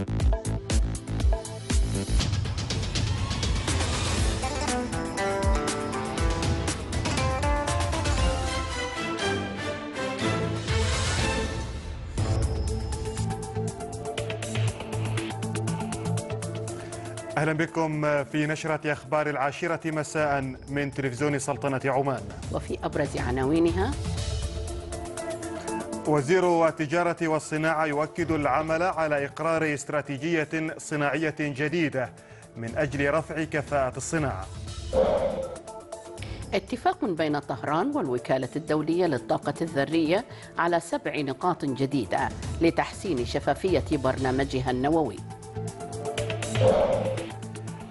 اهلا بكم في نشره اخبار العاشره مساء من تلفزيون سلطنه عمان وفي ابرز عناوينها وزير التجارة والصناعة يؤكد العمل على إقرار استراتيجية صناعية جديدة من أجل رفع كفاءة الصناعة اتفاق بين طهران والوكالة الدولية للطاقة الذرية على سبع نقاط جديدة لتحسين شفافية برنامجها النووي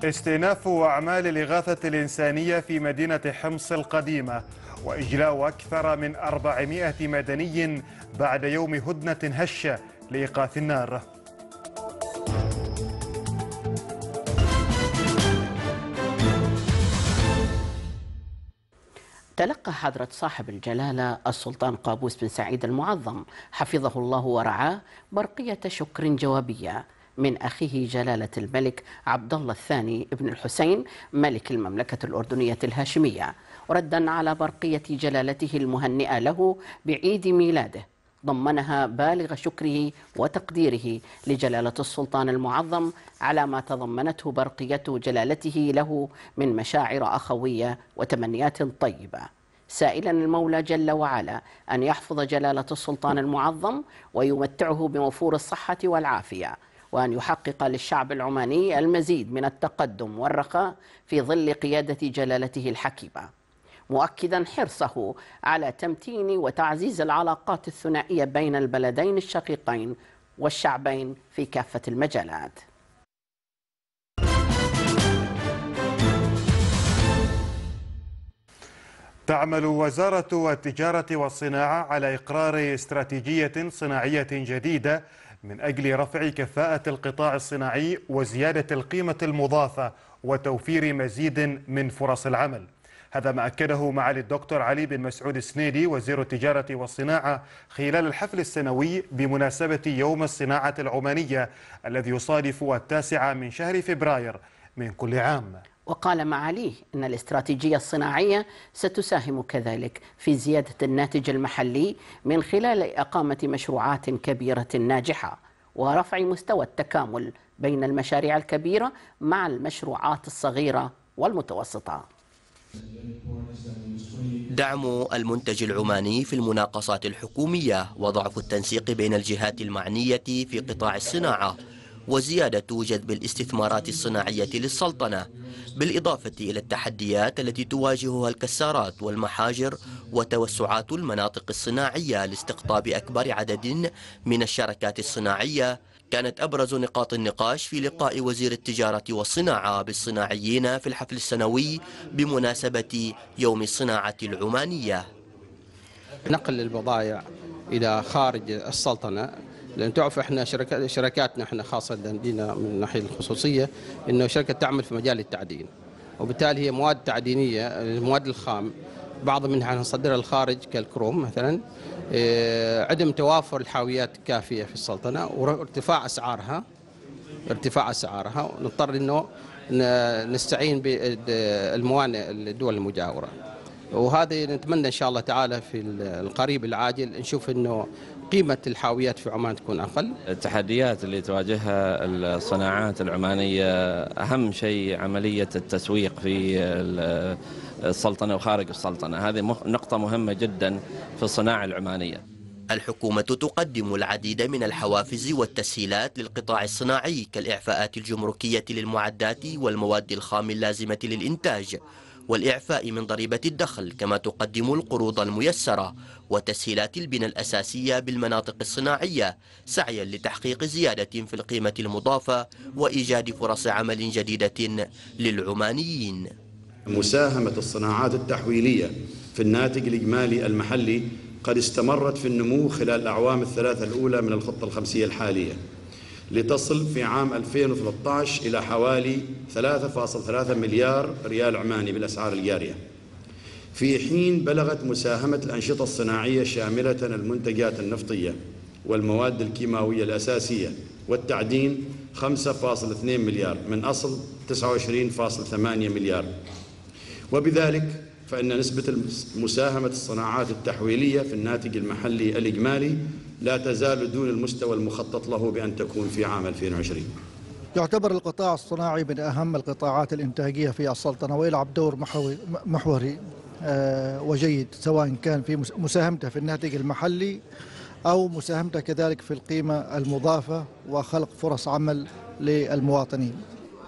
استئناف أعمال الإغاثة الإنسانية في مدينة حمص القديمة وإجلاء أكثر من 400 مدني بعد يوم هدنة هشة لإيقاف النار تلقى حضرة صاحب الجلالة السلطان قابوس بن سعيد المعظم حفظه الله ورعاه برقية شكر جوابية من أخيه جلالة الملك عبد الله الثاني ابن الحسين ملك المملكة الأردنية الهاشمية ردا على برقية جلالته المهنئة له بعيد ميلاده ضمنها بالغ شكره وتقديره لجلالة السلطان المعظم على ما تضمنته برقية جلالته له من مشاعر أخوية وتمنيات طيبة سائلا المولى جل وعلا أن يحفظ جلالة السلطان المعظم ويمتعه بوفور الصحة والعافية وأن يحقق للشعب العماني المزيد من التقدم والرخاء في ظل قيادة جلالته الحكيمة مؤكدا حرصه على تمتين وتعزيز العلاقات الثنائية بين البلدين الشقيقين والشعبين في كافة المجالات تعمل وزارة التجارة والصناعة على إقرار استراتيجية صناعية جديدة من أجل رفع كفاءة القطاع الصناعي وزيادة القيمة المضافة وتوفير مزيد من فرص العمل هذا ما أكده معالي الدكتور علي بن مسعود السنيدي وزير التجارة والصناعة خلال الحفل السنوي بمناسبة يوم الصناعة العمانية الذي يصادف التاسع من شهر فبراير من كل عام وقال معاليه أن الاستراتيجية الصناعية ستساهم كذلك في زيادة الناتج المحلي من خلال إقامة مشروعات كبيرة ناجحة ورفع مستوى التكامل بين المشاريع الكبيرة مع المشروعات الصغيرة والمتوسطة دعم المنتج العماني في المناقصات الحكومية وضعف التنسيق بين الجهات المعنية في قطاع الصناعة وزيادة جذب الاستثمارات الصناعية للسلطنة بالإضافة إلى التحديات التي تواجهها الكسارات والمحاجر وتوسعات المناطق الصناعية لاستقطاب أكبر عدد من الشركات الصناعية كانت أبرز نقاط النقاش في لقاء وزير التجارة والصناعة بالصناعيين في الحفل السنوي بمناسبة يوم الصناعة العمانية نقل البضائع إلى خارج السلطنة لان تعرف احنا شركات شركاتنا احنا خاصه لدينا من الناحيه الخصوصيه انه شركه تعمل في مجال التعدين وبالتالي هي مواد تعدينيه المواد الخام بعض منها نصدرها للخارج كالكروم مثلا آه، عدم توافر الحاويات الكافيه في السلطنه وارتفاع اسعارها ارتفاع اسعارها ونضطر انه نستعين بالموانئ الدول المجاوره وهذا نتمنى ان شاء الله تعالى في القريب العاجل نشوف انه قيمه الحاويات في عمان تكون اقل. التحديات اللي تواجهها الصناعات العمانيه اهم شيء عمليه التسويق في السلطنه وخارج السلطنه، هذه نقطه مهمه جدا في الصناعه العمانيه. الحكومة تقدم العديد من الحوافز والتسهيلات للقطاع الصناعي كالإعفاءات الجمركية للمعدات والمواد الخام اللازمة للإنتاج والإعفاء من ضريبة الدخل كما تقدم القروض الميسرة وتسهيلات البنى الأساسية بالمناطق الصناعية سعيا لتحقيق زيادة في القيمة المضافة وإيجاد فرص عمل جديدة للعمانيين مساهمة الصناعات التحويلية في الناتج الإجمالي المحلي قد استمرت في النمو خلال الأعوام الثلاثة الأولى من الخطة الخمسية الحالية لتصل في عام 2013 إلى حوالي 3.3 مليار ريال عماني بالأسعار الجارية في حين بلغت مساهمة الأنشطة الصناعية شاملة المنتجات النفطية والمواد الكيماوية الأساسية والتعدين 5.2 مليار من أصل 29.8 مليار وبذلك فإن نسبة مساهمة الصناعات التحويلية في الناتج المحلي الإجمالي لا تزال دون المستوى المخطط له بأن تكون في عام 2020 يعتبر القطاع الصناعي من أهم القطاعات الإنتاجية في السلطنة ويلعب دور محوري آه، وجيد سواء كان في مساهمته في الناتج المحلي أو مساهمته كذلك في القيمة المضافة وخلق فرص عمل للمواطنين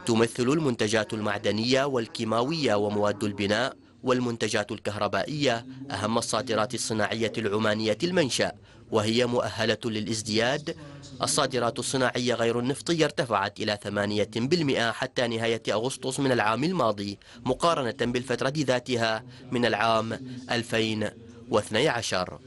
تمثل المنتجات المعدنية والكيماوية ومواد البناء والمنتجات الكهربائية أهم الصادرات الصناعية العمانية المنشأ وهي مؤهلة للازدياد الصادرات الصناعية غير النفطية ارتفعت إلى 8% حتى نهاية أغسطس من العام الماضي مقارنة بالفترة ذاتها من العام 2012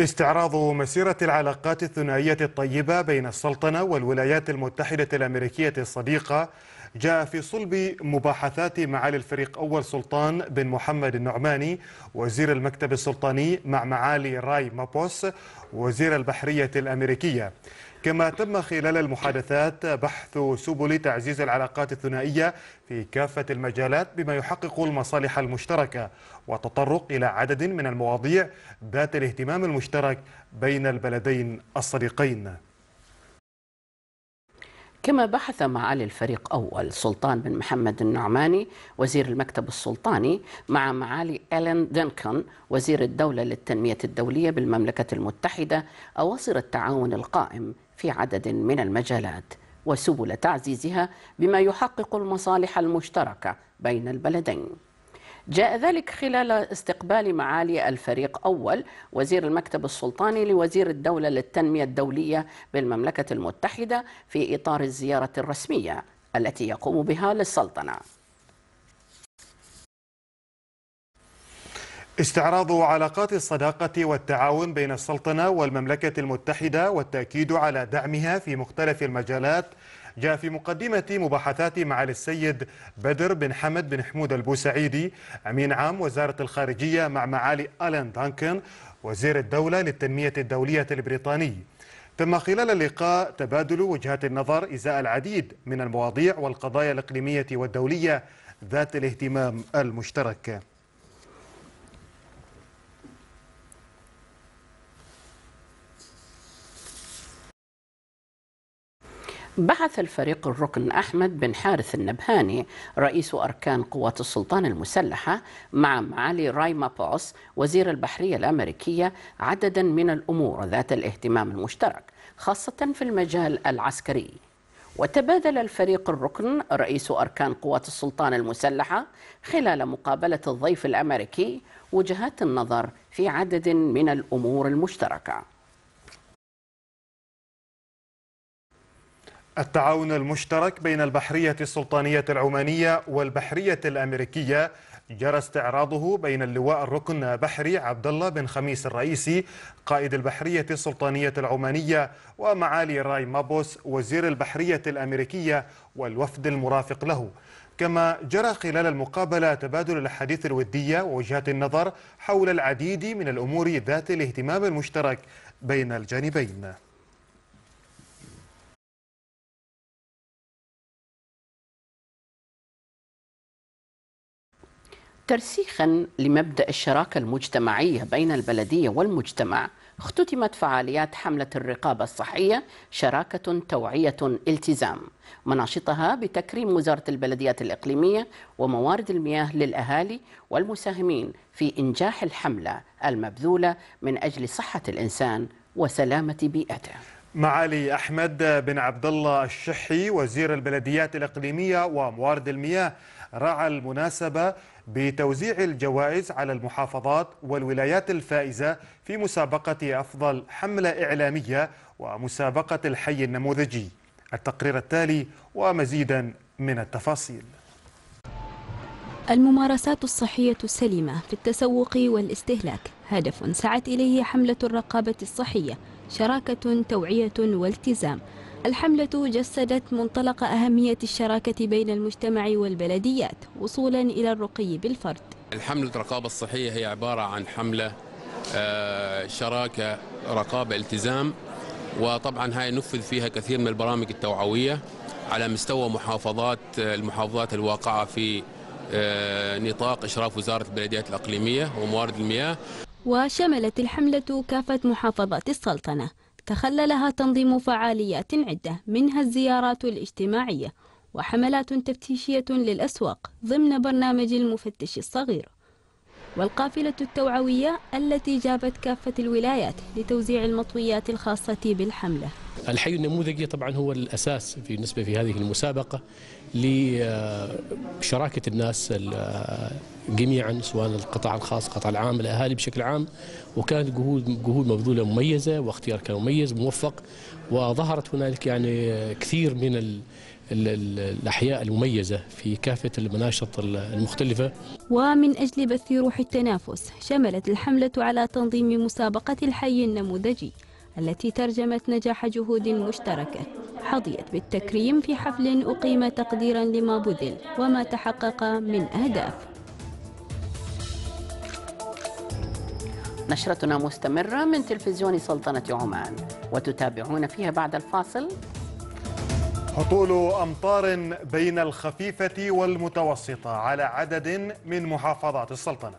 استعراض مسيرة العلاقات الثنائية الطيبة بين السلطنة والولايات المتحدة الأمريكية الصديقة جاء في صلب مباحثات معالي الفريق أول سلطان بن محمد النعماني وزير المكتب السلطاني مع معالي راي مابوس وزير البحرية الأمريكية كما تم خلال المحادثات بحث سبل تعزيز العلاقات الثنائية في كافة المجالات بما يحقق المصالح المشتركة وتطرق إلى عدد من المواضيع ذات الاهتمام المشترك بين البلدين الصديقين كما بحث معالي الفريق أول سلطان بن محمد النعماني وزير المكتب السلطاني مع معالي ألين دينكن وزير الدولة للتنمية الدولية بالمملكة المتحدة أواصر التعاون القائم في عدد من المجالات وسبل تعزيزها بما يحقق المصالح المشتركة بين البلدين جاء ذلك خلال استقبال معالي الفريق أول وزير المكتب السلطاني لوزير الدولة للتنمية الدولية بالمملكة المتحدة في إطار الزيارة الرسمية التي يقوم بها للسلطنة استعراض علاقات الصداقة والتعاون بين السلطنة والمملكة المتحدة والتأكيد على دعمها في مختلف المجالات جاء في مقدمة مباحثات معالي السيد بدر بن حمد بن حمود البوسعيدي أمين عام وزارة الخارجية مع معالي ألان دانكن وزير الدولة للتنمية الدولية البريطاني تم خلال اللقاء تبادل وجهات النظر إزاء العديد من المواضيع والقضايا الإقليمية والدولية ذات الاهتمام المشترك بعث الفريق الركن أحمد بن حارث النبهاني رئيس أركان قوات السلطان المسلحة مع معالي راي مابوس وزير البحرية الأمريكية عددا من الأمور ذات الاهتمام المشترك خاصة في المجال العسكري وتبادل الفريق الركن رئيس أركان قوات السلطان المسلحة خلال مقابلة الضيف الأمريكي وجهات النظر في عدد من الأمور المشتركة التعاون المشترك بين البحرية السلطانية العمانية والبحرية الأمريكية جرى استعراضه بين اللواء الركن بحري عبد الله بن خميس الرئيسي قائد البحرية السلطانية العمانية ومعالي راي مابوس وزير البحرية الأمريكية والوفد المرافق له كما جرى خلال المقابلة تبادل الأحاديث الودية ووجهات النظر حول العديد من الأمور ذات الاهتمام المشترك بين الجانبين ترسيخا لمبدا الشراكه المجتمعيه بين البلديه والمجتمع اختتمت فعاليات حمله الرقابه الصحيه شراكه توعيه التزام مناشطها بتكريم وزاره البلديات الاقليميه وموارد المياه للاهالي والمساهمين في انجاح الحمله المبذوله من اجل صحه الانسان وسلامه بيئته معالي أحمد بن عبد الله الشحي وزير البلديات الإقليمية وموارد المياه رعى المناسبة بتوزيع الجوائز على المحافظات والولايات الفائزة في مسابقة أفضل حملة إعلامية ومسابقة الحي النموذجي التقرير التالي ومزيدا من التفاصيل الممارسات الصحية السليمة في التسوق والاستهلاك هدف سعت إليه حملة الرقابة الصحية شراكة توعية والتزام الحملة جسدت منطلق أهمية الشراكة بين المجتمع والبلديات وصولا إلى الرقي بالفرد الحملة الرقابة الصحية هي عبارة عن حملة آه، شراكة رقابة التزام وطبعا هاي نفذ فيها كثير من البرامج التوعوية على مستوى محافظات آه، المحافظات الواقعة في آه، نطاق إشراف وزارة البلديات الأقليمية وموارد المياه وشملت الحملة كافة محافظات السلطنة تخللها تنظيم فعاليات عدة منها الزيارات الاجتماعية وحملات تفتيشية للأسواق ضمن برنامج المفتش الصغير والقافلة التوعوية التي جابت كافة الولايات لتوزيع المطويات الخاصة بالحملة الحي النموذجي طبعا هو الأساس بالنسبة في هذه المسابقة لشراكة الناس جميعا سواء القطاع الخاص القطاع العام الأهالي بشكل عام وكانت جهود جهود مبذولة مميزة واختيار كان مميز موفق وظهرت هنالك يعني كثير من الأحياء المميزة في كافة المناشط المختلفة ومن أجل بث روح التنافس شملت الحملة على تنظيم مسابقة الحي النموذجي التي ترجمت نجاح جهود مشتركة حظيت بالتكريم في حفل أقيم تقديرا لما بذل وما تحقق من أهداف نشرتنا مستمرة من تلفزيون سلطنة عمان وتتابعون فيها بعد الفاصل هطول أمطار بين الخفيفة والمتوسطة على عدد من محافظات السلطنة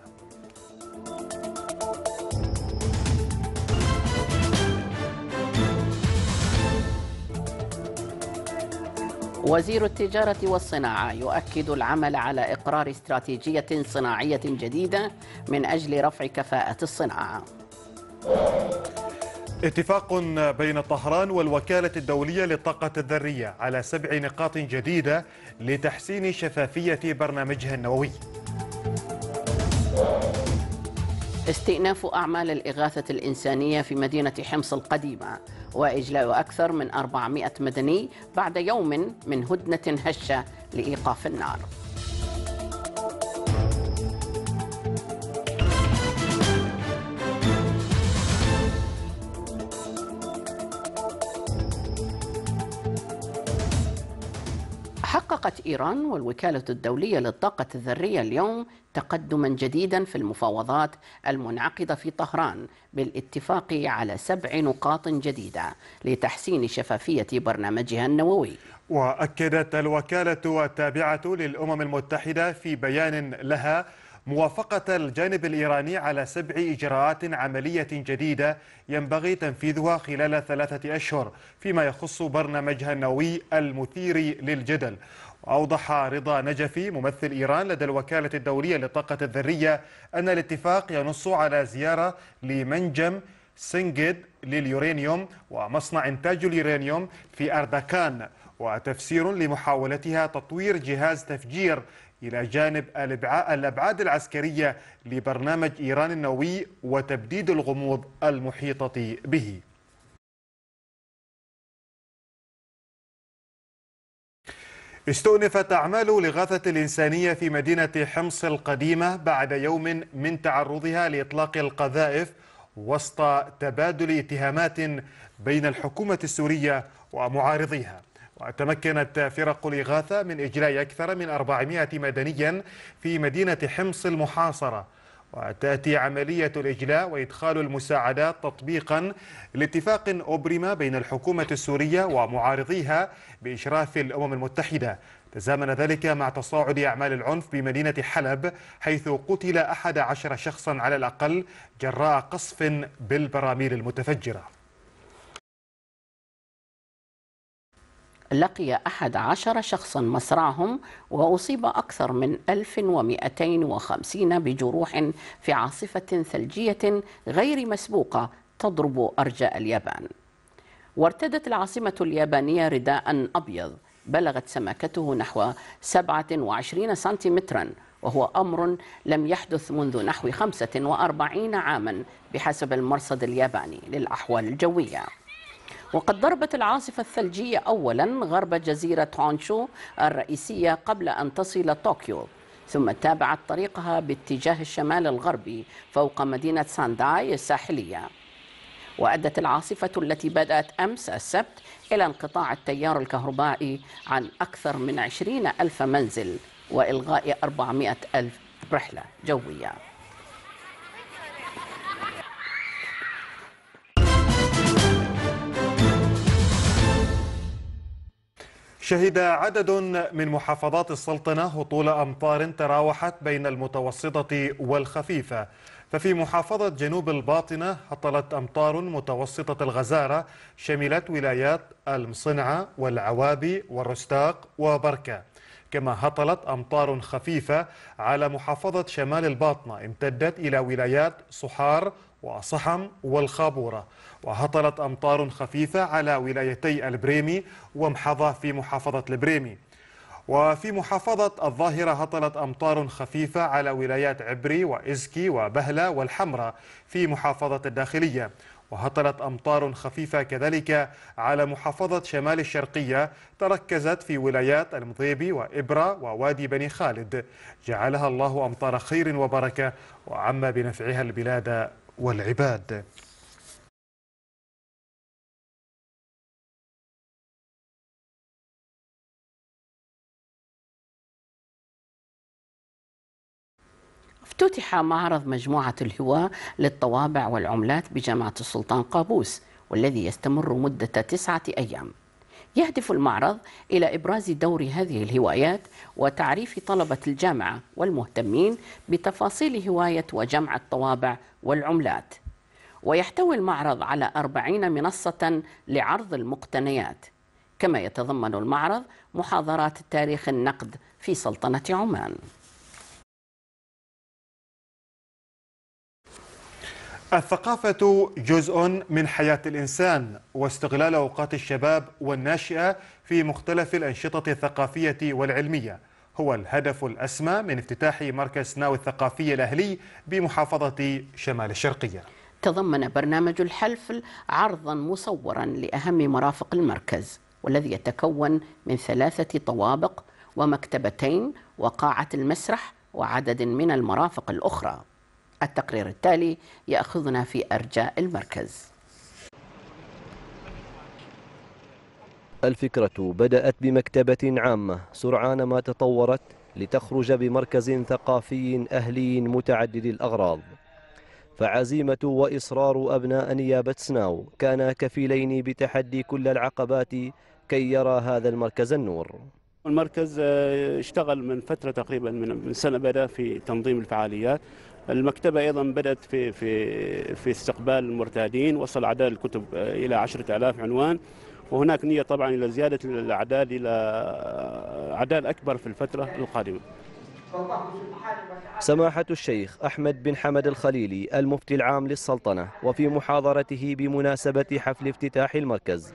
وزير التجارة والصناعة يؤكد العمل على إقرار استراتيجية صناعية جديدة من أجل رفع كفاءة الصناعة اتفاق بين طهران والوكالة الدولية للطاقة الذرية على سبع نقاط جديدة لتحسين شفافية برنامجها النووي استئناف أعمال الإغاثة الإنسانية في مدينة حمص القديمة وإجلاء أكثر من 400 مدني بعد يوم من هدنة هشة لإيقاف النار حققت إيران والوكالة الدولية للطاقة الذرية اليوم تقدما جديدا في المفاوضات المنعقدة في طهران بالاتفاق على سبع نقاط جديدة لتحسين شفافية برنامجها النووي وأكدت الوكالة التابعة للأمم المتحدة في بيان لها موافقة الجانب الإيراني على سبع إجراءات عملية جديدة ينبغي تنفيذها خلال ثلاثة أشهر فيما يخص برنامجها النووي المثير للجدل أوضح رضا نجفي ممثل إيران لدى الوكالة الدولية للطاقة الذرية أن الاتفاق ينص على زيارة لمنجم سنجد لليورانيوم ومصنع إنتاج اليورانيوم في أردكان وتفسير لمحاولتها تطوير جهاز تفجير إلى جانب الأبعاد العسكرية لبرنامج إيران النووي وتبديد الغموض المحيطة به استؤنفت أعمال الإغاثة الإنسانية في مدينة حمص القديمة بعد يوم من تعرضها لإطلاق القذائف وسط تبادل اتهامات بين الحكومة السورية ومعارضيها وتمكنت فرق الإغاثة من إجلاء أكثر من 400 مدنيا في مدينة حمص المحاصرة وتأتي عملية الإجلاء وإدخال المساعدات تطبيقا لاتفاق أبرم بين الحكومة السورية ومعارضيها بإشراف الأمم المتحدة تزامن ذلك مع تصاعد أعمال العنف بمدينة حلب حيث قتل أحد عشر شخصا على الأقل جراء قصف بالبراميل المتفجرة لقي أحد عشر شخصا مصرعهم وأصيب أكثر من 1250 بجروح في عاصفة ثلجية غير مسبوقة تضرب أرجاء اليابان وارتدت العاصمة اليابانية رداء أبيض بلغت سماكته نحو 27 سنتيمترا وهو أمر لم يحدث منذ نحو 45 عاما بحسب المرصد الياباني للأحوال الجوية وقد ضربت العاصفة الثلجية أولا غرب جزيرة هونشو الرئيسية قبل أن تصل طوكيو ثم تابعت طريقها باتجاه الشمال الغربي فوق مدينة سانداي الساحلية وأدت العاصفة التي بدأت أمس السبت إلى انقطاع التيار الكهربائي عن أكثر من عشرين ألف منزل وإلغاء أربعمائة ألف رحلة جوية شهد عدد من محافظات السلطنة هطول أمطار تراوحت بين المتوسطة والخفيفة ففي محافظة جنوب الباطنة هطلت أمطار متوسطة الغزارة شملت ولايات المصنعة والعوابي والرستاق وبركة كما هطلت أمطار خفيفة على محافظة شمال الباطنة امتدت إلى ولايات صحار وصحم والخابورة وهطلت أمطار خفيفة على ولايتي البريمي ومحظة في محافظة البريمي وفي محافظة الظاهرة هطلت أمطار خفيفة على ولايات عبري وإزكي وبهلة والحمرة في محافظة الداخلية وهطلت أمطار خفيفة كذلك على محافظة شمال الشرقية تركزت في ولايات المضيبي وإبرة ووادي بني خالد جعلها الله أمطار خير وبركة وعم بنفعها البلاد والعباد افتتح معرض مجموعة الهواء للطوابع والعملات بجامعة السلطان قابوس والذي يستمر مدة تسعة أيام يهدف المعرض إلى إبراز دور هذه الهوايات وتعريف طلبة الجامعة والمهتمين بتفاصيل هواية وجمع الطوابع والعملات ويحتوي المعرض على أربعين منصة لعرض المقتنيات كما يتضمن المعرض محاضرات تاريخ النقد في سلطنة عمان الثقافة جزء من حياة الإنسان واستغلال أوقات الشباب والناشئة في مختلف الأنشطة الثقافية والعلمية هو الهدف الأسمى من افتتاح مركز ناو الثقافي الأهلي بمحافظة شمال الشرقية تضمن برنامج الحلفل عرضا مصورا لأهم مرافق المركز والذي يتكون من ثلاثة طوابق ومكتبتين وقاعة المسرح وعدد من المرافق الأخرى التقرير التالي يأخذنا في أرجاء المركز الفكرة بدأت بمكتبة عامة سرعان ما تطورت لتخرج بمركز ثقافي أهلي متعدد الأغراض فعزيمة وإصرار أبناء نيابة سناو كانا كفيلين بتحدي كل العقبات كي يرى هذا المركز النور المركز آه، اشتغل من فترة تقريبا من سنة بدأ في تنظيم الفعاليات المكتبة أيضا بدأت في في في استقبال المرتادين وصل عدد الكتب آه، إلى 10000 عنوان وهناك نية طبعا إلى زيادة الأعداد إلى آه، أعداد أكبر في الفترة القادمة سماحة الشيخ أحمد بن حمد الخليلي المفتي العام للسلطنة وفي محاضرته بمناسبة حفل افتتاح المركز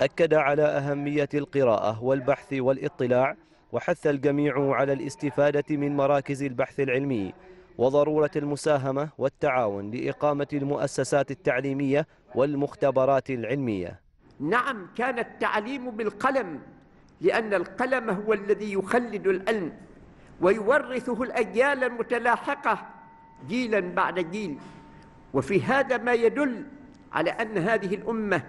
أكد على أهمية القراءة والبحث والاطلاع وحث الجميع على الاستفادة من مراكز البحث العلمي وضرورة المساهمة والتعاون لإقامة المؤسسات التعليمية والمختبرات العلمية نعم كان التعليم بالقلم لأن القلم هو الذي يخلد العلم ويورثه الأجيال المتلاحقة جيلا بعد جيل وفي هذا ما يدل على أن هذه الأمة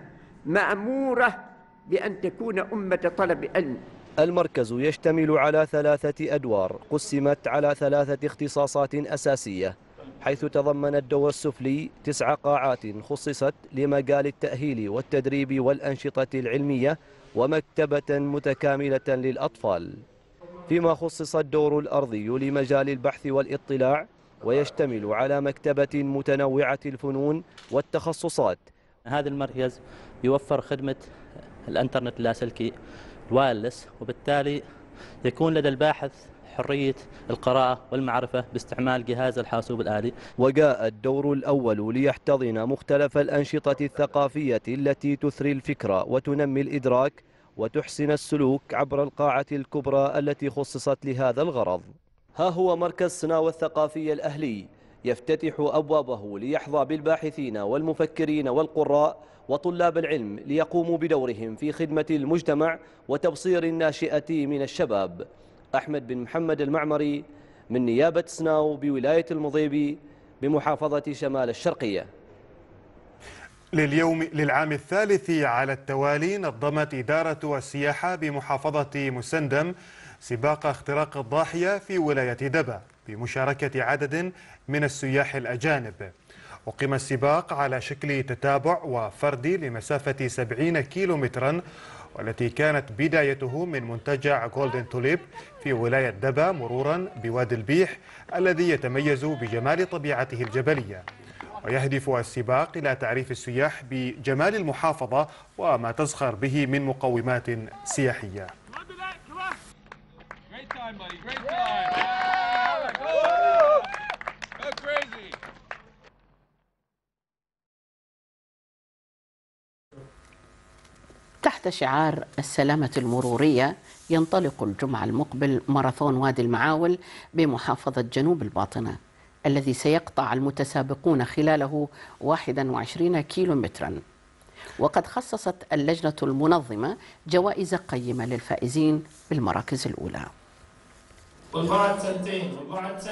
مأمورة بأن تكون أمة طلب علم المركز يشتمل على ثلاثة أدوار قسمت على ثلاثة اختصاصات أساسية حيث تضمن الدور السفلي تسع قاعات خصصت لمجال التأهيل والتدريب والأنشطة العلمية ومكتبة متكاملة للأطفال فيما خصص الدور الأرضي لمجال البحث والاطلاع ويشتمل على مكتبة متنوعة الفنون والتخصصات هذا المركز يوفر خدمة الانترنت اللاسلكي وايرلس وبالتالي يكون لدى الباحث حرية القراءة والمعرفة باستعمال جهاز الحاسوب الآلي وجاء الدور الأول ليحتضن مختلف الأنشطة الثقافية التي تثري الفكرة وتنمي الإدراك وتحسن السلوك عبر القاعة الكبرى التي خصصت لهذا الغرض ها هو مركز سناوة الثقافي الأهلي يفتتح أبوابه ليحظى بالباحثين والمفكرين والقراء وطلاب العلم ليقوموا بدورهم في خدمة المجتمع وتبصير الناشئة من الشباب أحمد بن محمد المعمري من نيابة سناو بولاية المضيبي بمحافظة شمال الشرقية لليوم للعام الثالث على التوالي نظمت إدارة السياحة بمحافظة مسندم سباق اختراق الضاحية في ولاية دبا بمشاركة عدد من السياح الأجانب أقيم السباق على شكل تتابع وفردي لمسافة 70 كيلومترا والتي كانت بدايته من منتجع جولدن توليب في ولاية دبا مرورا بوادي البيح الذي يتميز بجمال طبيعته الجبلية ويهدف السباق إلى تعريف السياح بجمال المحافظة وما تزخر به من مقومات سياحية Great time, buddy. Great time. تحت شعار السلامة المرورية ينطلق الجمعة المقبل ماراثون وادي المعاول بمحافظة جنوب الباطنة الذي سيقطع المتسابقون خلاله 21 كيلو مترا وقد خصصت اللجنة المنظمة جوائز قيمة للفائزين بالمراكز الأولى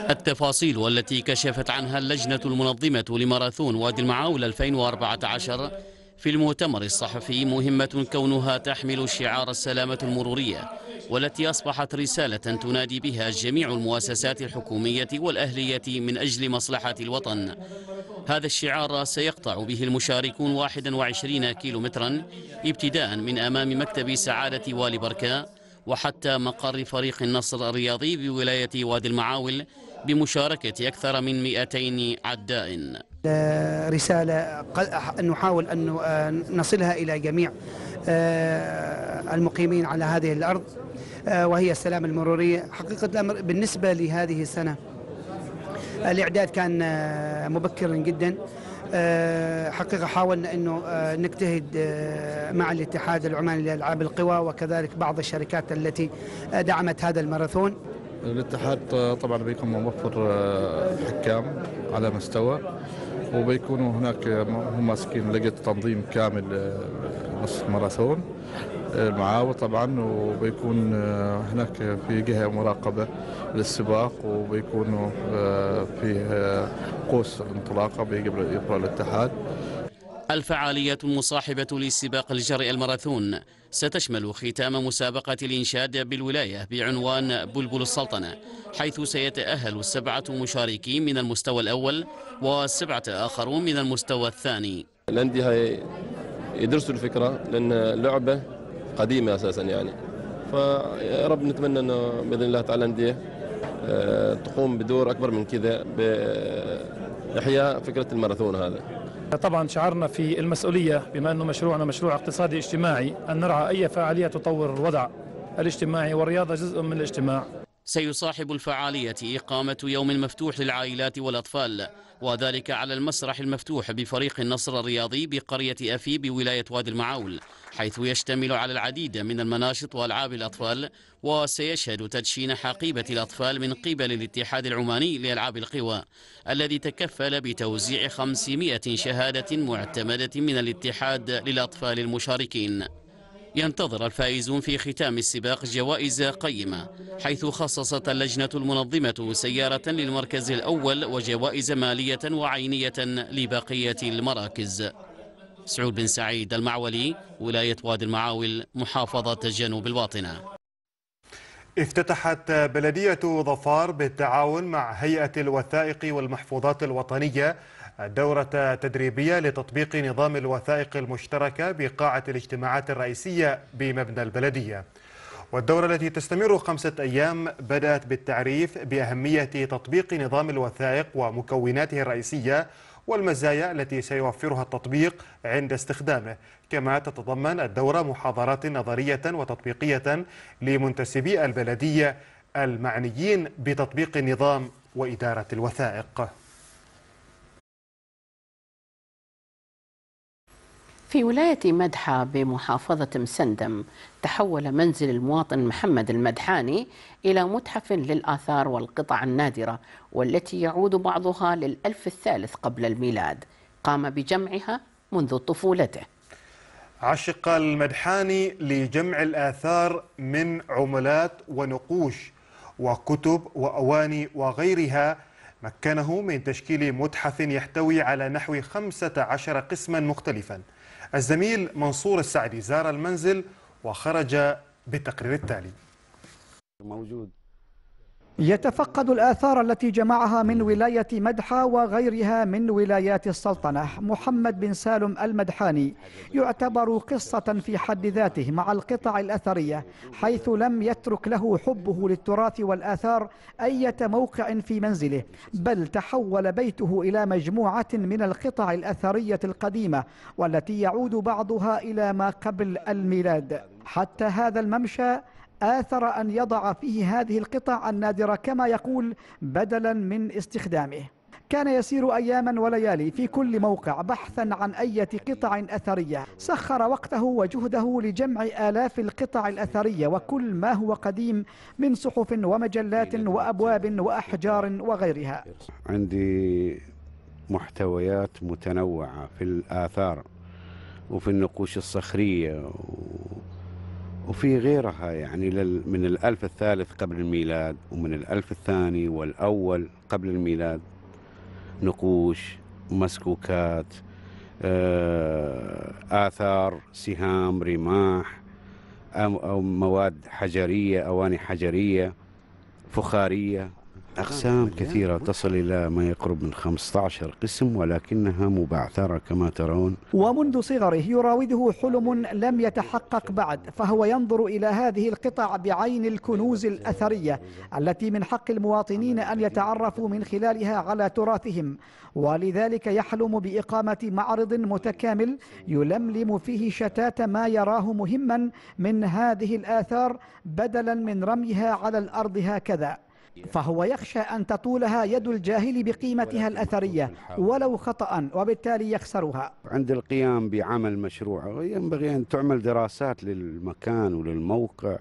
التفاصيل والتي كشفت عنها اللجنة المنظمة لماراثون وادي المعاول 2014 في المؤتمر الصحفي مهمة كونها تحمل شعار السلامة المرورية والتي أصبحت رسالة تنادي بها جميع المؤسسات الحكومية والأهلية من أجل مصلحة الوطن هذا الشعار سيقطع به المشاركون 21 كيلو مترا ابتداء من أمام مكتب سعادة والي بركاء وحتى مقر فريق النصر الرياضي بولاية وادي المعاول بمشاركة أكثر من 200 عداء رسالة نحاول أن آه، نصلها إلى جميع آه، المقيمين على هذه الأرض آه، وهي السلام المرورية حقيقة الأمر بالنسبة لهذه السنة الإعداد كان مبكرا جدا حقيقة حاولنا أنه نجتهد مع الاتحاد العماني لألعاب القوى وكذلك بعض الشركات التي دعمت هذا الماراثون الاتحاد طبعا بيكون موفر حكام على مستوى وبيكونوا هناك هم ماسكين لجنه تنظيم كامل آه، نصف ماراثون آه، المعاود طبعا وبيكون آه، هناك في جهه مراقبه للسباق وبيكونوا في قوس الانطلاقه بيقبل الاتحاد الفعالية المصاحبة لسباق الجري الماراثون ستشمل ختام مسابقة الإنشاد بالولاية بعنوان بلبل السلطنة حيث سيتأهل السبعة مشاركين من المستوى الأول وسبعة آخرون من المستوى الثاني الأندية يدرسوا الفكرة لأن اللعبة قديمة أساسا يعني فيا رب نتمنى أنه بإذن الله تعالى الأندية آه، تقوم بدور أكبر من كذا بإحياء فكرة الماراثون هذا طبعا شعرنا في المسؤولية بما أنه مشروعنا مشروع اقتصادي اجتماعي أن نرعى أي فعالية تطور الوضع الاجتماعي والرياضة جزء من الاجتماع سيصاحب الفعالية إقامة يوم مفتوح للعائلات والأطفال وذلك على المسرح المفتوح بفريق النصر الرياضي بقرية أفي بولاية وادي المعاول حيث يشتمل على العديد من المناشط وألعاب الأطفال وسيشهد تدشين حقيبة الأطفال من قبل الاتحاد العماني لألعاب القوى الذي تكفل بتوزيع 500 شهادة معتمدة من الاتحاد للأطفال المشاركين ينتظر الفائزون في ختام السباق جوائز قيمة حيث خصصت اللجنة المنظمة سيارة للمركز الأول وجوائز مالية وعينية لبقية المراكز سعود بن سعيد المعولي ولاية وادي المعاول محافظة جنوب الباطنة افتتحت بلدية ظفار بالتعاون مع هيئة الوثائق والمحفوظات الوطنية دورة تدريبية لتطبيق نظام الوثائق المشتركة بقاعة الاجتماعات الرئيسية بمبنى البلدية والدورة التي تستمر خمسة أيام بدأت بالتعريف بأهمية تطبيق نظام الوثائق ومكوناته الرئيسية والمزايا التي سيوفرها التطبيق عند استخدامه كما تتضمن الدورة محاضرات نظرية وتطبيقية لمنتسبي البلدية المعنيين بتطبيق النظام وإدارة الوثائق في ولاية مدحة بمحافظة مسندم تحول منزل المواطن محمد المدحاني إلى متحف للآثار والقطع النادرة والتي يعود بعضها للألف الثالث قبل الميلاد قام بجمعها منذ طفولته عشق المدحاني لجمع الآثار من عملات ونقوش وكتب وأواني وغيرها مكنه من تشكيل متحف يحتوي على نحو 15 قسما مختلفا الزميل منصور السعدي زار المنزل وخرج بالتقرير التالي موجود يتفقد الآثار التي جمعها من ولاية مدحة وغيرها من ولايات السلطنة محمد بن سالم المدحاني يعتبر قصة في حد ذاته مع القطع الأثرية حيث لم يترك له حبه للتراث والآثار أي موقع في منزله بل تحول بيته إلى مجموعة من القطع الأثرية القديمة والتي يعود بعضها إلى ما قبل الميلاد حتى هذا الممشى آثر أن يضع فيه هذه القطع النادرة كما يقول بدلا من استخدامه كان يسير أياما وليالي في كل موقع بحثا عن أي قطع أثرية سخر وقته وجهده لجمع آلاف القطع الأثرية وكل ما هو قديم من صحف ومجلات وأبواب وأحجار وغيرها عندي محتويات متنوعة في الآثار وفي النقوش الصخرية و... وفي غيرها يعني من الألف الثالث قبل الميلاد ومن الألف الثاني والأول قبل الميلاد نقوش مسكوكات آه، آثار سهام رماح أو مواد حجرية أواني حجرية فخارية أقسام آه، كثيرة تصل إلى ما يقرب من 15 قسم ولكنها مبعثرة كما ترون ومنذ صغره يراوده حلم لم يتحقق بعد فهو ينظر إلى هذه القطع بعين الكنوز الأثرية التي من حق المواطنين أن يتعرفوا من خلالها على تراثهم ولذلك يحلم بإقامة معرض متكامل يلملم فيه شتات ما يراه مهما من هذه الآثار بدلا من رميها على الأرض هكذا فهو يخشى أن تطولها يد الجاهل بقيمتها الأثرية ولو خطأ وبالتالي يخسرها عند القيام بعمل مشروع ينبغي أن تعمل دراسات للمكان وللموقع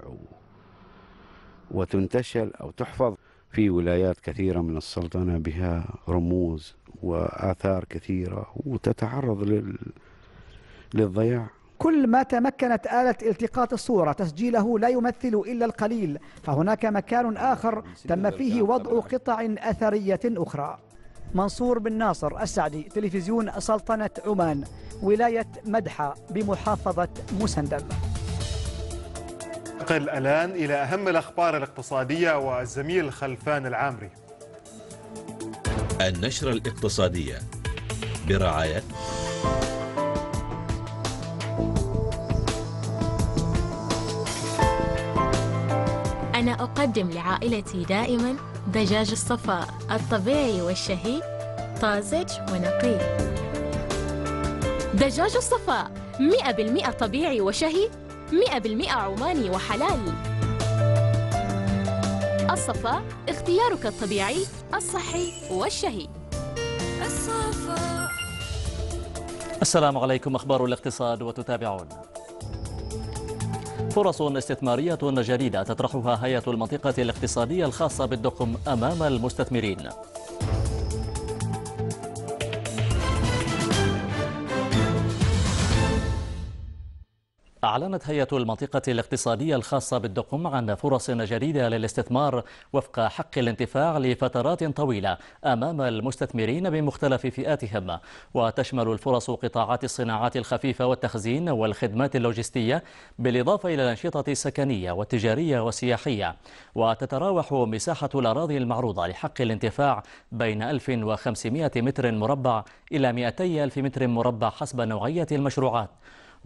وتنتشل أو تحفظ في ولايات كثيرة من السلطنة بها رموز وآثار كثيرة وتتعرض لل... للضياع كل ما تمكنت آلة التقاط الصورة تسجيله لا يمثل إلا القليل فهناك مكان آخر تم فيه وضع قطع أثرية أخرى منصور بن ناصر السعدي تلفزيون سلطنة عمان ولاية مدحة بمحافظة مسندل ننتقل الآن إلى أهم الأخبار الاقتصادية والزميل خلفان العامري النشرة الاقتصادية برعاية أنا أقدم لعائلتي دائما دجاج الصفاء الطبيعي والشهي طازج ونقي دجاج الصفاء 100% طبيعي وشهي 100% عماني وحلال الصفاء اختيارك الطبيعي الصحي والشهي الصفاء السلام عليكم أخبار الاقتصاد وتتابعون فرص استثمارية جديدة تطرحها هيئة المنطقة الاقتصادية الخاصة بالدقم أمام المستثمرين أعلنت هيئة المنطقة الاقتصادية الخاصة بالدقم عن فرص جديدة للاستثمار وفق حق الانتفاع لفترات طويلة أمام المستثمرين بمختلف فئاتهم وتشمل الفرص قطاعات الصناعات الخفيفة والتخزين والخدمات اللوجستية بالإضافة إلى الأنشطة السكنية والتجارية والسياحية وتتراوح مساحة الأراضي المعروضة لحق الانتفاع بين 1500 متر مربع إلى 200 ألف متر مربع حسب نوعية المشروعات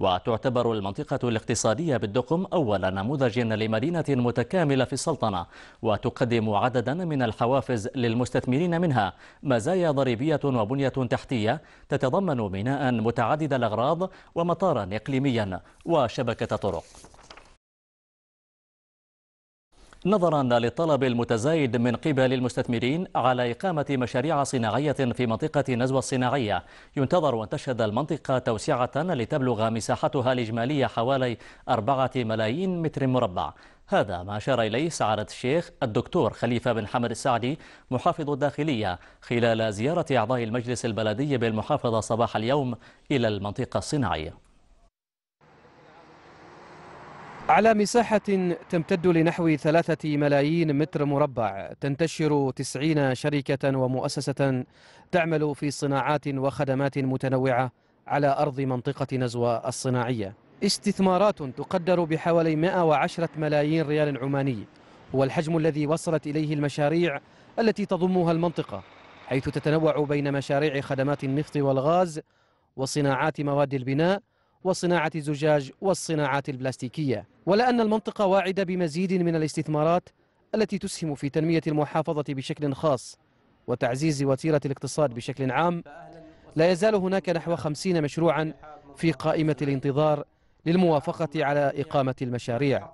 وتعتبر المنطقة الاقتصادية بالدقم أول نموذج لمدينة متكاملة في السلطنة وتقدم عددا من الحوافز للمستثمرين منها مزايا ضريبية وبنية تحتية تتضمن ميناء متعدد الأغراض ومطارا إقليميا وشبكة طرق نظرا للطلب المتزايد من قبل المستثمرين على إقامة مشاريع صناعية في منطقة نزوة الصناعية ينتظر أن تشهد المنطقة توسعة لتبلغ مساحتها الإجمالية حوالي أربعة ملايين متر مربع هذا ما أشار إليه سعادة الشيخ الدكتور خليفة بن حمد السعدي محافظ الداخلية خلال زيارة أعضاء المجلس البلدي بالمحافظة صباح اليوم إلى المنطقة الصناعية على مساحة تمتد لنحو ثلاثة ملايين متر مربع تنتشر تسعين شركة ومؤسسة تعمل في صناعات وخدمات متنوعة على أرض منطقة نزوة الصناعية استثمارات تقدر بحوالي 110 ملايين ريال عماني هو الحجم الذي وصلت إليه المشاريع التي تضمها المنطقة حيث تتنوع بين مشاريع خدمات النفط والغاز وصناعات مواد البناء وصناعة الزجاج والصناعات البلاستيكية ولأن المنطقة واعدة بمزيد من الاستثمارات التي تسهم في تنمية المحافظة بشكل خاص وتعزيز وتيرة الاقتصاد بشكل عام لا يزال هناك نحو خمسين مشروعا في قائمة الانتظار للموافقة على إقامة المشاريع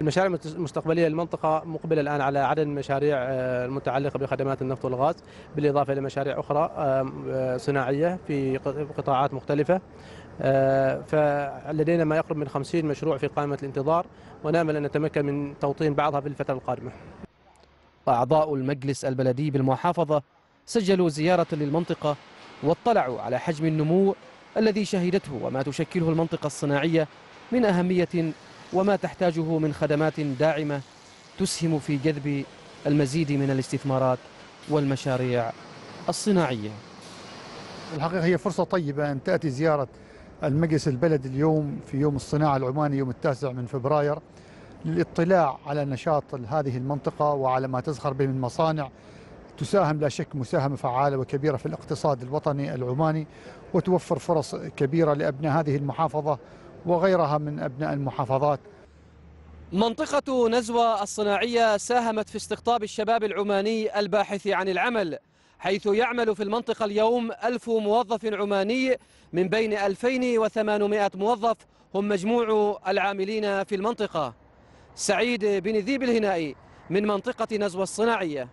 المشاريع المستقبلية للمنطقة مقبلة الآن على عدد المشاريع آه، المتعلقة بخدمات النفط والغاز بالإضافة إلى مشاريع أخرى آه، صناعية في قطاعات مختلفة آه، فلدينا ما يقرب من 50 مشروع في قائمة الانتظار ونامل أن نتمكن من توطين بعضها في الفترة القادمة أعضاء المجلس البلدي بالمحافظة سجلوا زيارة للمنطقة واطلعوا على حجم النمو الذي شهدته وما تشكله المنطقة الصناعية من أهمية وما تحتاجه من خدمات داعمة تسهم في جذب المزيد من الاستثمارات والمشاريع الصناعية الحقيقة هي فرصة طيبة أن تأتي زيارة المجلس البلدي اليوم في يوم الصناعة العماني يوم التاسع من فبراير للاطلاع على نشاط هذه المنطقة وعلى ما تزخر به من مصانع تساهم لا شك مساهمة فعالة وكبيرة في الاقتصاد الوطني العماني وتوفر فرص كبيرة لأبناء هذه المحافظة وغيرها من أبناء المحافظات منطقة نزوة الصناعية ساهمت في استقطاب الشباب العماني الباحث عن العمل حيث يعمل في المنطقة اليوم ألف موظف عماني من بين 2800 موظف هم مجموع العاملين في المنطقة سعيد بن ذيب الهنائي من منطقة نزوة الصناعية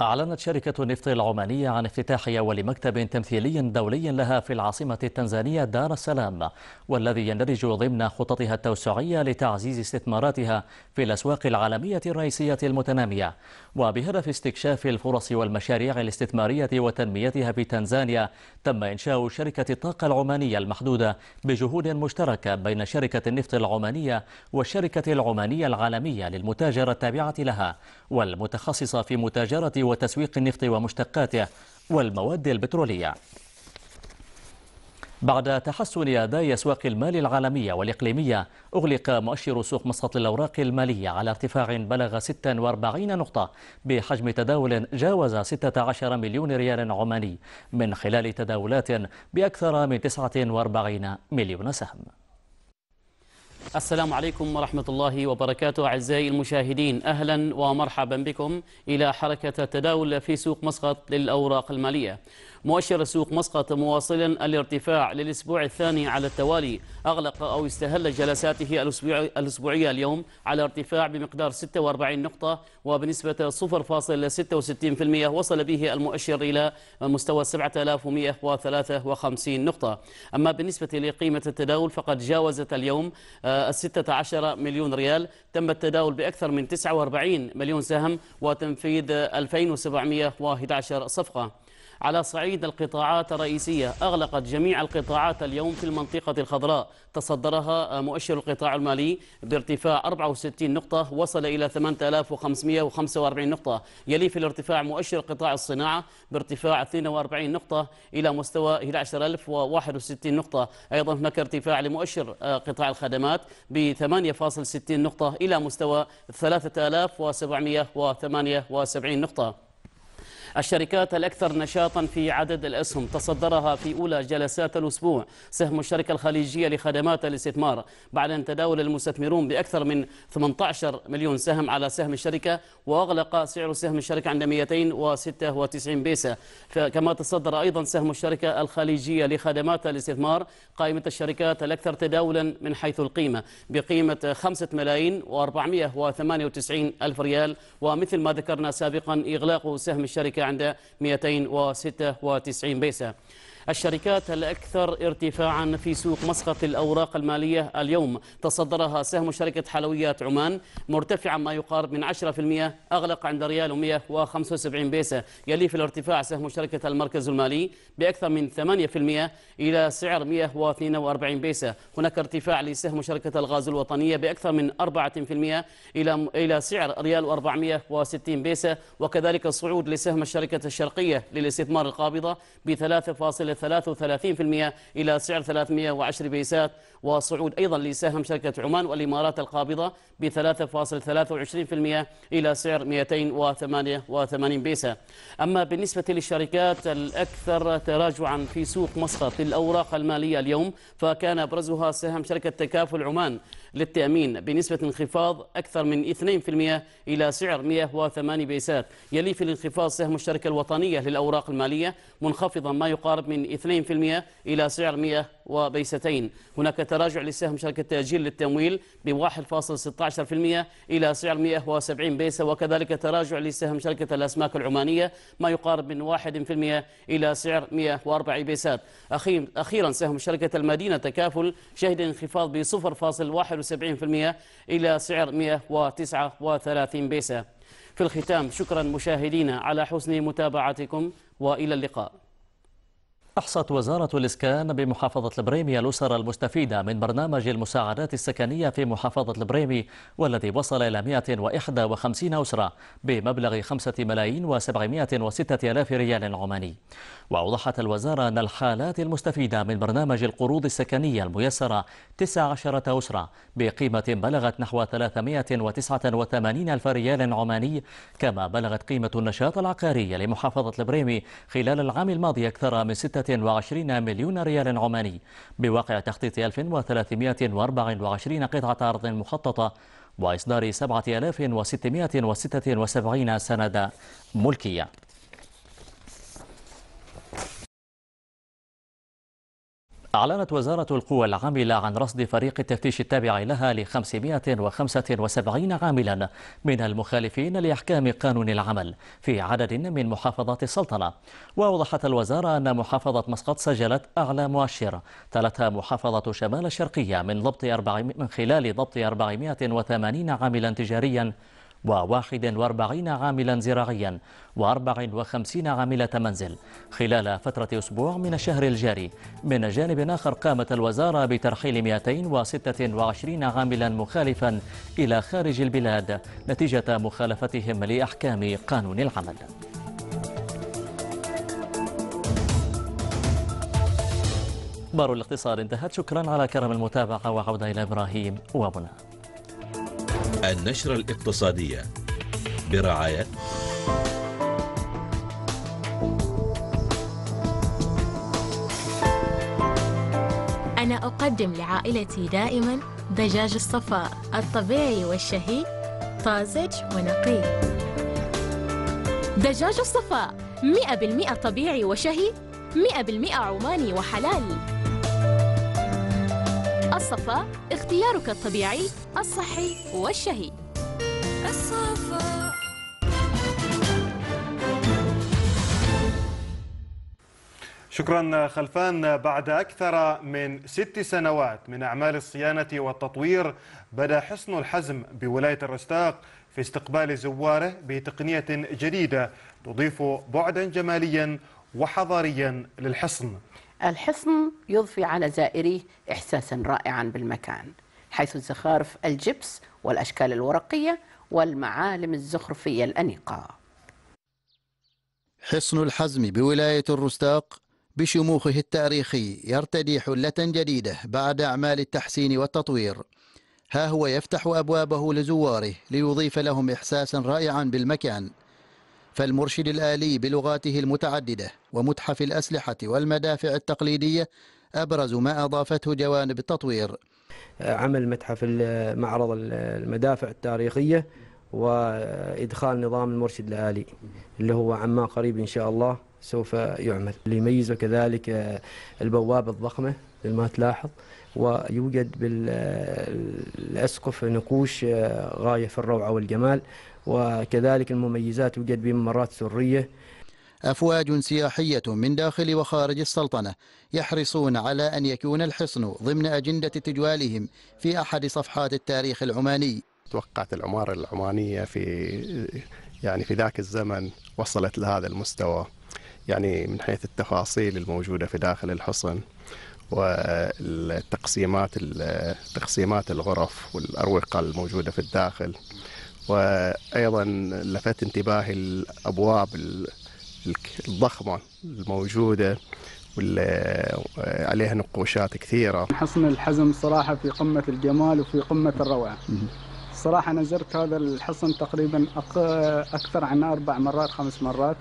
أعلنت شركة النفط العمانية عن افتتاح أول مكتب تمثيلي دولي لها في العاصمة التنزانية دار السلام والذي يندرج ضمن خططها التوسعية لتعزيز استثماراتها في الأسواق العالمية الرئيسية المتنامية وبهدف استكشاف الفرص والمشاريع الاستثمارية وتنميتها في تنزانيا تم إنشاء شركة الطاقة العمانية المحدودة بجهود مشتركة بين شركة النفط العمانية والشركة العمانية العالمية للمتاجرة التابعة لها والمتخصصة في متاجرة وتسويق النفط ومشتقاته والمواد البترولية بعد تحسن أداء أسواق المال العالمية والإقليمية أغلق مؤشر سوق مسقط الأوراق المالية على ارتفاع بلغ 46 نقطة بحجم تداول جاوز 16 مليون ريال عماني من خلال تداولات بأكثر من 49 مليون سهم السلام عليكم ورحمة الله وبركاته أعزائي المشاهدين أهلا ومرحبا بكم إلى حركة التداول في سوق مسقط للأوراق المالية مؤشر سوق مسقط مواصلا الارتفاع للأسبوع الثاني على التوالي أغلق أو استهل جلساته الأسبوع الأسبوعية اليوم على ارتفاع بمقدار 46 نقطة وبنسبة 0.66% وصل به المؤشر إلى مستوى 7153 نقطة أما بالنسبة لقيمة التداول فقد جاوزت اليوم ال آه، 16 مليون ريال تم التداول بأكثر من 49 مليون سهم وتنفيذ 2711 صفقة على صعيد القطاعات الرئيسية أغلقت جميع القطاعات اليوم في المنطقة الخضراء تصدرها مؤشر القطاع المالي بارتفاع 64 نقطة وصل إلى 8545 نقطة يلي في الارتفاع مؤشر قطاع الصناعة بارتفاع 42 نقطة إلى مستوى 11061 نقطة أيضا هناك ارتفاع لمؤشر آه، قطاع الخدمات ب 8.60 نقطة إلى مستوى 3778 نقطة الشركات الأكثر نشاطا في عدد الأسهم تصدرها في أولى جلسات الأسبوع سهم الشركة الخليجية لخدمات الاستثمار بعد أن تداول المستثمرون بأكثر من 18 مليون سهم على سهم الشركة وأغلق سعر سهم الشركة عند 296 بيسة كما تصدر أيضا سهم الشركة الخليجية لخدمات الاستثمار قائمة الشركات الأكثر تداولا من حيث القيمة بقيمة 5 ملايين و498 ألف ريال ومثل ما ذكرنا سابقا إغلاق سهم الشركة عند 296 بيسة الشركات الأكثر ارتفاعا في سوق مسقط الأوراق المالية اليوم تصدرها سهم شركة حلويات عمان مرتفعا ما يقارب من 10% أغلق عند ريال 175 بيسة يلي في الارتفاع سهم شركة المركز المالي بأكثر من 8% إلى سعر 142 بيسة هناك ارتفاع لسهم شركة الغاز الوطنية بأكثر من 4% إلى إلى سعر ريال 460 بيسة وكذلك الصعود لسهم الشركة الشرقية للاستثمار القابضة ب 3.8 33% إلى سعر 310 بيسات وصعود أيضا لسهم شركة عمان والإمارات القابضة ب 3.23% إلى سعر 288 بيسة أما بالنسبة للشركات الأكثر تراجعا في سوق مسقط للأوراق المالية اليوم فكان أبرزها سهم شركة تكافل عمان للتأمين بنسبة انخفاض أكثر من 2% إلى سعر 108 بيسات يلي في الانخفاض سهم الشركة الوطنية للأوراق المالية منخفضا ما يقارب من 2% إلى سعر 100 وبيستين هناك تراجع لسهم شركة تأجيل للتمويل ب 1.16% إلى سعر 170 بيسة وكذلك تراجع لسهم شركة الأسماك العمانية ما يقارب من 1% إلى سعر 104 بيسات أخيرا سهم شركة المدينة تكافل شهد انخفاض ب 0.71% إلى سعر 139 بيسة في الختام شكرا مشاهدينا على حسن متابعتكم والى اللقاء أحصت وزارة الإسكان بمحافظة البريمي الأسر المستفيدة من برنامج المساعدات السكنية في محافظة البريمي والذي وصل إلى 151 أسرة بمبلغ 5 ملايين و706 آلاف ريال عماني وأوضحت الوزارة أن الحالات المستفيدة من برنامج القروض السكنية الميسرة 19 أسرة بقيمة بلغت نحو 389 ألف ريال عماني كما بلغت قيمة النشاط العقاري لمحافظة البريمي خلال العام الماضي أكثر من 6 127 مليون ريال عماني بواقع تخطيط 1324 قطعة أرض مخططة وإصدار 7676 سند ملكية أعلنت وزارة القوى العاملة عن رصد فريق التفتيش التابع لها ل 575 عاملا من المخالفين لأحكام قانون العمل في عدد من محافظات السلطنة وأوضحت الوزارة أن محافظة مسقط سجلت أعلى مؤشر تلتها محافظة شمال الشرقية من ضبط من خلال ضبط 480 عاملا تجاريا وواحد وأربعين عاملا زراعيا وأربع وخمسين عاملة منزل خلال فترة أسبوع من الشهر الجاري من جانب آخر قامت الوزارة بترحيل 226 عاملا مخالفا إلى خارج البلاد نتيجة مخالفتهم لأحكام قانون العمل أخبار الاقتصاد انتهت شكرا على كرم المتابعة وعودة إلى إبراهيم ومنى النشرة الاقتصادية برعاية أنا أقدم لعائلتي دائما دجاج الصفاء الطبيعي والشهي طازج ونقي دجاج الصفاء 100% طبيعي وشهي 100% عماني وحلال الصفا اختيارك الطبيعي الصحي والشهي الصفا شكرا خلفان بعد أكثر من ست سنوات من أعمال الصيانة والتطوير بدأ حسن الحزم بولاية الرستاق في استقبال زواره بتقنية جديدة تضيف بعدا جماليا وحضاريا للحصن الحصن يضفي على زائريه إحساسا رائعا بالمكان حيث الزخارف الجبس والأشكال الورقية والمعالم الزخرفية الأنيقة حصن الحزم بولاية الرستاق بشموخه التاريخي يرتدي حلة جديدة بعد أعمال التحسين والتطوير ها هو يفتح أبوابه لزواره ليضيف لهم إحساسا رائعا بالمكان فالمرشد الآلي بلغاته المتعددة ومتحف الأسلحة والمدافع التقليدية أبرز ما أضافته جوانب التطوير عمل متحف معرض المدافع التاريخية وإدخال نظام المرشد الآلي اللي هو عما قريب إن شاء الله سوف يعمل اللي يميزه كذلك آه، البوابة الضخمة ما تلاحظ ويوجد بالأسقف نقوش آه، غاية في الروعة والجمال وكذلك المميزات يوجد بممرات سرية أفواج سياحية من داخل وخارج السلطنة يحرصون على أن يكون الحصن ضمن أجندة تجوالهم في أحد صفحات التاريخ العماني توقعت العمارة العمانية في يعني في ذاك الزمن وصلت لهذا المستوى يعني من حيث التفاصيل الموجودة في داخل الحصن والتقسيمات تقسيمات الغرف والأروقة الموجودة في الداخل وأيضا لفت انتباهي الأبواب الضخمة الموجودة عليها نقوشات كثيرة حصن الحزم صراحة في قمة الجمال وفي قمة الروعة صراحة أنا زرت هذا الحصن تقريبا أكثر عن أربع مرات خمس مرات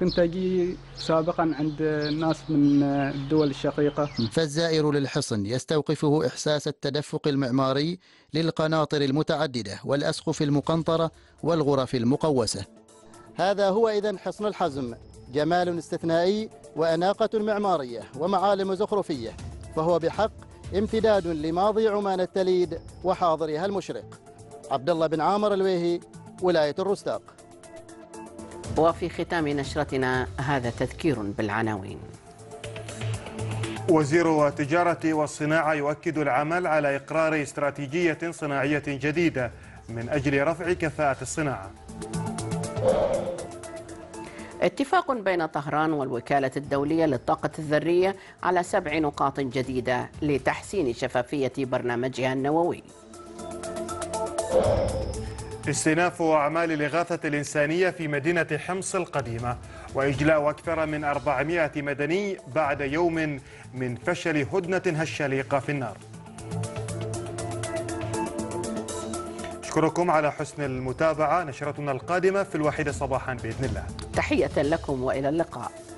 كنت أجي سابقا عند الناس من الدول الشقيقة فالزائر للحصن يستوقفه إحساس التدفق المعماري للقناطر المتعددة والأسقف المقنطرة والغرف المقوسة هذا هو إذا حصن الحزم جمال استثنائي وأناقة معمارية ومعالم زخرفية فهو بحق امتداد لماضي عمان التليد وحاضرها المشرق عبد الله بن عامر الويهي ولاية الرستاق وفي ختام نشرتنا هذا تذكير بالعناوين وزير التجارة والصناعة يؤكد العمل على إقرار استراتيجية صناعية جديدة من أجل رفع كفاءة الصناعة اتفاق بين طهران والوكالة الدولية للطاقة الذرية على سبع نقاط جديدة لتحسين شفافية برنامجها النووي استئناف أعمال الإغاثة الإنسانية في مدينة حمص القديمة وإجلاء أكثر من 400 مدني بعد يوم من فشل هدنة هشة في النار أشكركم على حسن المتابعة نشرتنا القادمة في الواحدة صباحا بإذن الله تحية لكم وإلى اللقاء